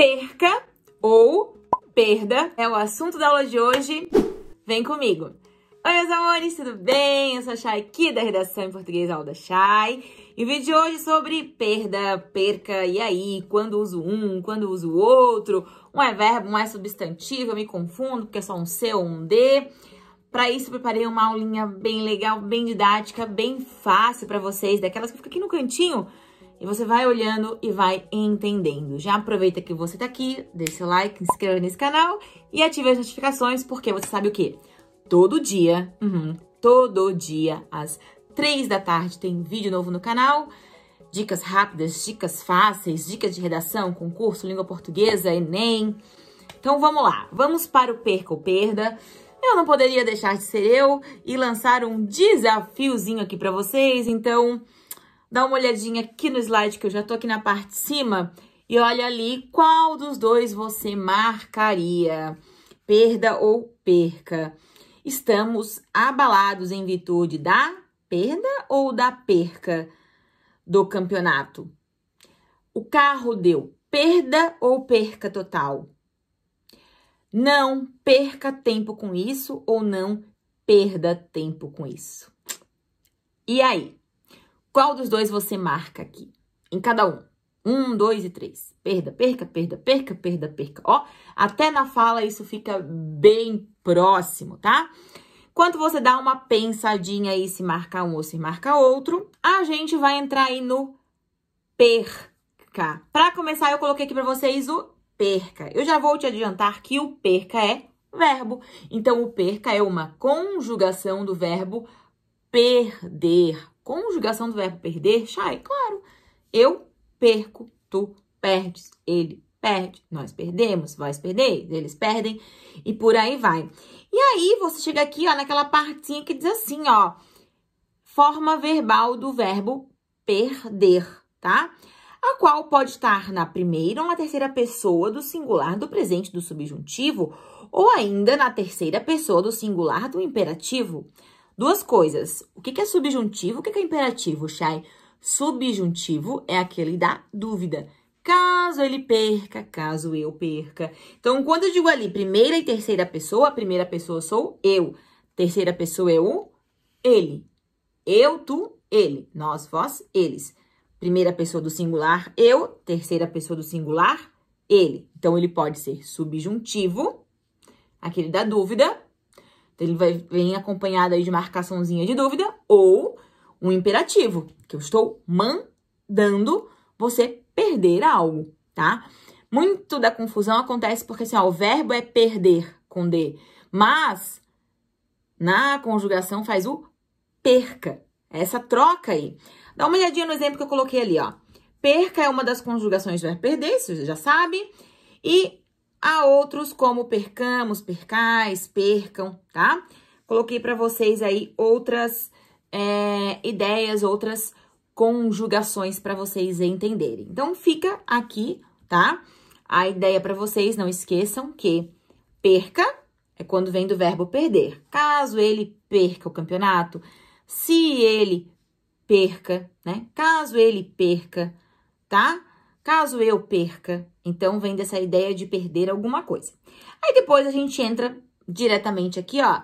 perca ou perda é o assunto da aula de hoje. Vem comigo! Oi, meus amores, tudo bem? Eu sou a Chay aqui da Redação em Português Aula da Chay. E o vídeo de hoje é sobre perda, perca, e aí? Quando uso um, quando uso outro? Um é verbo, um é substantivo, eu me confundo porque é só um C ou um D. Para isso, preparei uma aulinha bem legal, bem didática, bem fácil para vocês, daquelas que fica aqui no cantinho e você vai olhando e vai entendendo. Já aproveita que você tá aqui, deixa o like, se inscreva nesse canal e ative as notificações, porque você sabe o quê? Todo dia, uhum, todo dia, às três da tarde, tem vídeo novo no canal. Dicas rápidas, dicas fáceis, dicas de redação, concurso, língua portuguesa, Enem. Então vamos lá, vamos para o Perca ou Perda. Eu não poderia deixar de ser eu e lançar um desafiozinho aqui para vocês, então dá uma olhadinha aqui no slide que eu já tô aqui na parte de cima e olha ali qual dos dois você marcaria, perda ou perca. Estamos abalados em virtude da perda ou da perca do campeonato. O carro deu perda ou perca total? Não perca tempo com isso ou não perda tempo com isso. E aí? Qual dos dois você marca aqui? Em cada um. Um, dois e três. Perda, perca, perda, perca, perda, perca. Ó, até na fala isso fica bem próximo, tá? Quando você dá uma pensadinha aí se marca um ou se marca outro, a gente vai entrar aí no perca. Para começar, eu coloquei aqui para vocês o perca. Eu já vou te adiantar que o perca é verbo. Então, o perca é uma conjugação do verbo perder, conjugação do verbo perder, Chay, claro. Eu perco, tu perdes, ele perde, nós perdemos, vós perdeis, eles perdem e por aí vai. E aí você chega aqui, ó, naquela partinha que diz assim, ó, forma verbal do verbo perder, tá? A qual pode estar na primeira ou na terceira pessoa do singular do presente do subjuntivo ou ainda na terceira pessoa do singular do imperativo. Duas coisas. O que é subjuntivo? O que é imperativo, Chay? Subjuntivo é aquele da dúvida. Caso ele perca, caso eu perca. Então, quando eu digo ali primeira e terceira pessoa, a primeira pessoa sou eu. Terceira pessoa é o ele. Eu, tu, ele. Nós, vós, eles. Primeira pessoa do singular, eu. Terceira pessoa do singular, ele. Então, ele pode ser subjuntivo, aquele da dúvida, ele vai, vem acompanhado aí de marcaçãozinha de dúvida ou um imperativo, que eu estou mandando você perder algo, tá? Muito da confusão acontece porque assim, ó, o verbo é perder com D, mas na conjugação faz o perca. É essa troca aí. Dá uma olhadinha no exemplo que eu coloquei ali, ó. Perca é uma das conjugações do verbo perder, isso você já sabe. E a outros como percamos, percais, percam, tá? Coloquei para vocês aí outras é, ideias, outras conjugações para vocês entenderem. Então, fica aqui, tá? A ideia para vocês, não esqueçam que perca é quando vem do verbo perder. Caso ele perca o campeonato, se ele perca, né? Caso ele perca, tá? Caso eu perca, então, vem dessa ideia de perder alguma coisa. Aí depois a gente entra diretamente aqui, ó,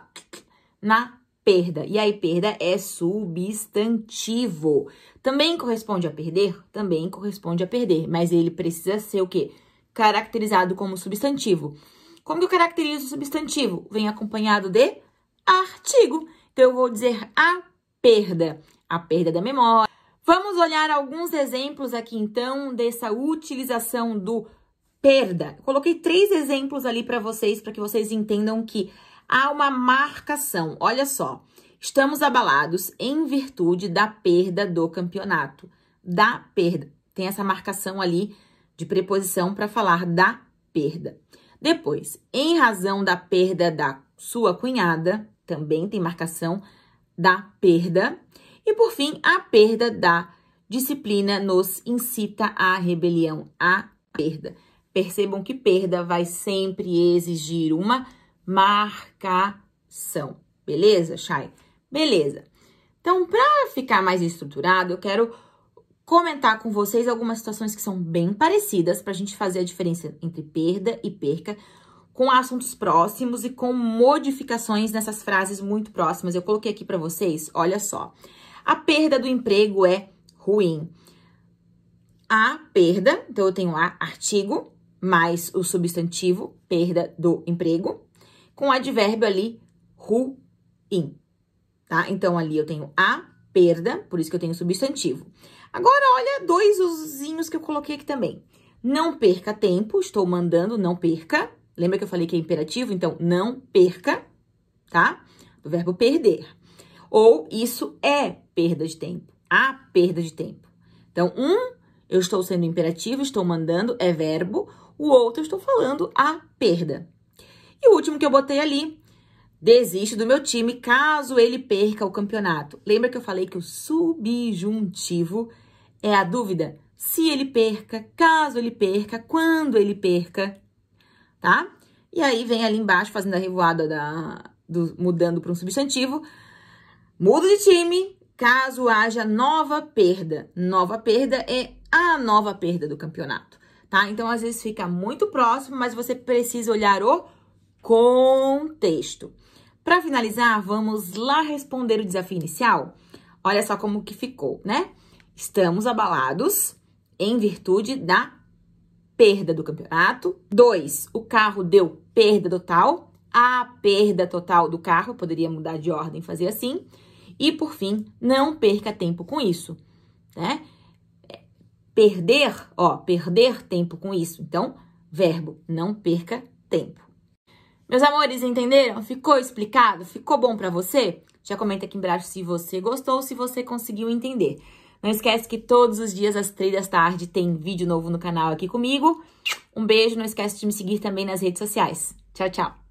na perda. E aí, perda é substantivo. Também corresponde a perder? Também corresponde a perder. Mas ele precisa ser o quê? Caracterizado como substantivo. Como que eu caracterizo o substantivo? Vem acompanhado de artigo. Então, eu vou dizer a perda. A perda da memória Vamos olhar alguns exemplos aqui então dessa utilização do perda. Coloquei três exemplos ali para vocês, para que vocês entendam que há uma marcação. Olha só, estamos abalados em virtude da perda do campeonato. Da perda. Tem essa marcação ali de preposição para falar da perda. Depois, em razão da perda da sua cunhada, também tem marcação da perda. E por fim, a perda da disciplina nos incita à rebelião, à perda. Percebam que perda vai sempre exigir uma marcação. Beleza, Chay? Beleza. Então, para ficar mais estruturado, eu quero comentar com vocês algumas situações que são bem parecidas para a gente fazer a diferença entre perda e perca com assuntos próximos e com modificações nessas frases muito próximas. Eu coloquei aqui para vocês, olha só. A perda do emprego é ruim. A perda, então eu tenho a artigo mais o substantivo, perda do emprego, com o advérbio ali ruim, tá? Então ali eu tenho a perda, por isso que eu tenho substantivo. Agora olha dois usinhos que eu coloquei aqui também. Não perca tempo, estou mandando, não perca. Lembra que eu falei que é imperativo? Então, não perca, tá? Do verbo perder. Ou isso é perda de tempo. A perda de tempo. Então, um, eu estou sendo imperativo, estou mandando, é verbo. O outro, eu estou falando a perda. E o último que eu botei ali, desisto do meu time caso ele perca o campeonato. Lembra que eu falei que o subjuntivo é a dúvida? Se ele perca, caso ele perca, quando ele perca, tá? E aí vem ali embaixo, fazendo a revoada da, do, mudando para um substantivo, mudo de time caso haja nova perda. Nova perda é a nova perda do campeonato, tá? Então, às vezes fica muito próximo, mas você precisa olhar o contexto. Para finalizar, vamos lá responder o desafio inicial? Olha só como que ficou, né? Estamos abalados em virtude da perda do campeonato. Dois, O carro deu perda total. A perda total do carro, poderia mudar de ordem, fazer assim. E por fim, não perca tempo com isso, né? Perder, ó, perder tempo com isso. Então, verbo, não perca tempo. Meus amores, entenderam? Ficou explicado? Ficou bom para você? Já comenta aqui embaixo se você gostou, se você conseguiu entender. Não esquece que todos os dias às três da tarde tem vídeo novo no canal aqui comigo. Um beijo, não esquece de me seguir também nas redes sociais. Tchau, tchau.